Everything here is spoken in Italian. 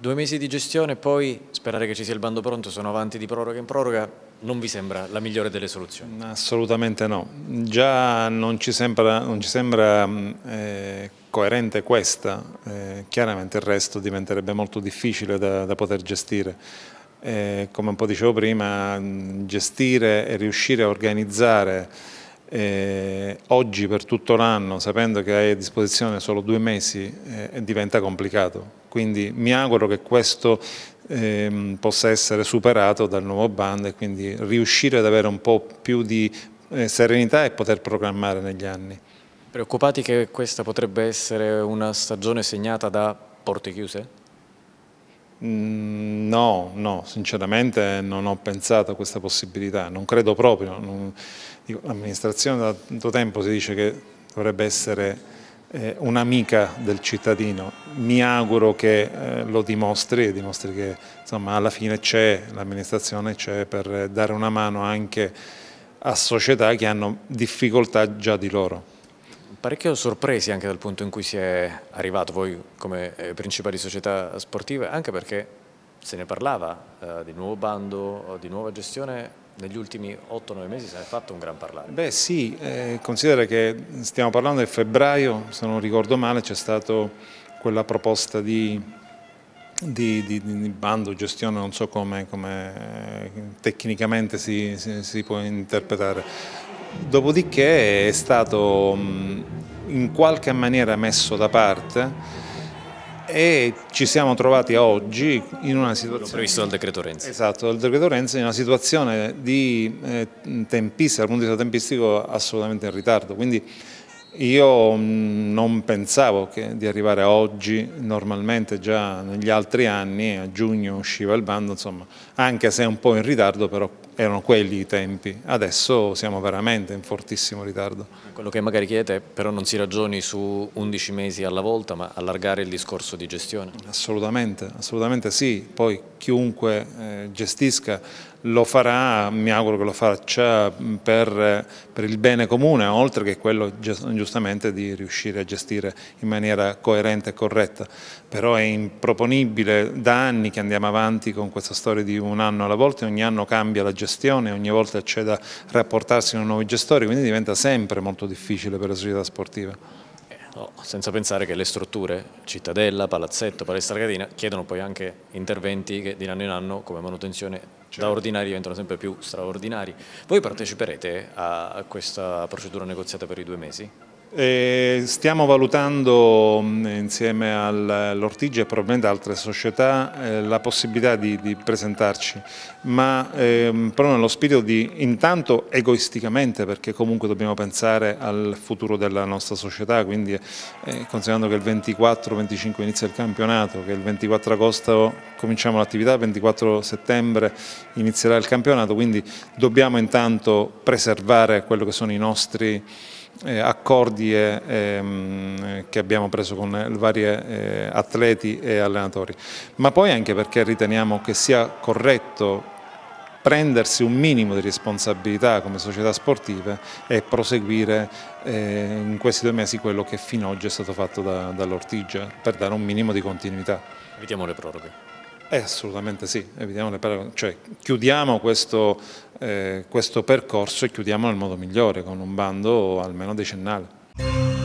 Due mesi di gestione, e poi sperare che ci sia il bando pronto, sono avanti di proroga in proroga, non vi sembra la migliore delle soluzioni? Assolutamente no, già non ci sembra, non ci sembra mm, eh, coerente questa, eh, chiaramente il resto diventerebbe molto difficile da, da poter gestire. Eh, come un po' dicevo prima, mm, gestire e riuscire a organizzare eh, oggi per tutto l'anno, sapendo che hai a disposizione solo due mesi, eh, diventa complicato. Quindi mi auguro che questo eh, possa essere superato dal nuovo bando e quindi riuscire ad avere un po' più di eh, serenità e poter programmare negli anni. Preoccupati che questa potrebbe essere una stagione segnata da porte chiuse? Mm, no, no, sinceramente non ho pensato a questa possibilità, non credo proprio. L'amministrazione da tanto tempo si dice che dovrebbe essere eh, un'amica del cittadino. Mi auguro che eh, lo dimostri e dimostri che insomma, alla fine c'è, l'amministrazione c'è per dare una mano anche a società che hanno difficoltà già di loro parecchio sorpresi anche dal punto in cui si è arrivato voi come eh, principali società sportive, anche perché se ne parlava eh, di nuovo bando, di nuova gestione, negli ultimi 8-9 mesi se ne è fatto un gran parlare. Beh sì, eh, considera che stiamo parlando del febbraio, se non ricordo male c'è stata quella proposta di, di, di, di, bando, gestione, non so come, come eh, tecnicamente si, si, si può interpretare dopodiché è stato mm, in qualche maniera messo da parte e ci siamo trovati oggi in una situazione... previsto dal decreto Renzi. Esatto, dal decreto Renzi in una situazione di eh, tempistica, dal punto di vista tempistico assolutamente in ritardo, quindi io mm, non pensavo di arrivare oggi, normalmente già negli altri anni, a giugno usciva il bando, insomma, anche se un po' in ritardo, però erano quelli i tempi, adesso siamo veramente in fortissimo ritardo. Quello che magari chiede però non si ragioni su 11 mesi alla volta ma allargare il discorso di gestione? Assolutamente, assolutamente sì, poi chiunque eh, gestisca lo farà, mi auguro che lo faccia per, per, il bene comune, oltre che quello giustamente di riuscire a gestire in maniera coerente e corretta. Però è improponibile, da anni che andiamo avanti con questa storia di un anno alla volta, ogni anno cambia la gestione, ogni volta c'è da rapportarsi con nuovi gestori, quindi diventa sempre molto difficile per la società sportiva. No, senza pensare che le strutture, Cittadella, Palazzetto, Palestra Catina, chiedono poi anche interventi che di anno in anno come manutenzione certo. da ordinari diventano sempre più straordinari. Voi parteciperete a questa procedura negoziata per i due mesi? E eh, stiamo valutando mm, insieme all'Ortigia e probabilmente ad altre società eh, la possibilità di, di presentarci, ma ehm, però nello spirito di intanto egoisticamente perché comunque dobbiamo pensare al futuro della nostra società, quindi eh, considerando che il 24-25 inizia il campionato, che il 24 agosto cominciamo l'attività, il 24 settembre inizierà il campionato, quindi dobbiamo intanto preservare quello che sono i nostri eh, accordi ehm, che abbiamo preso con eh, vari eh, atleti e allenatori, ma poi anche perché riteniamo che sia corretto prendersi un minimo di responsabilità come società sportive e proseguire in questi due mesi quello che fino ad oggi è stato fatto da, dall'Ortigia per dare un minimo di continuità. Evitiamo le proroghe. Eh, assolutamente sì, cioè, chiudiamo questo, eh, questo percorso e chiudiamo nel modo migliore, con un bando almeno decennale.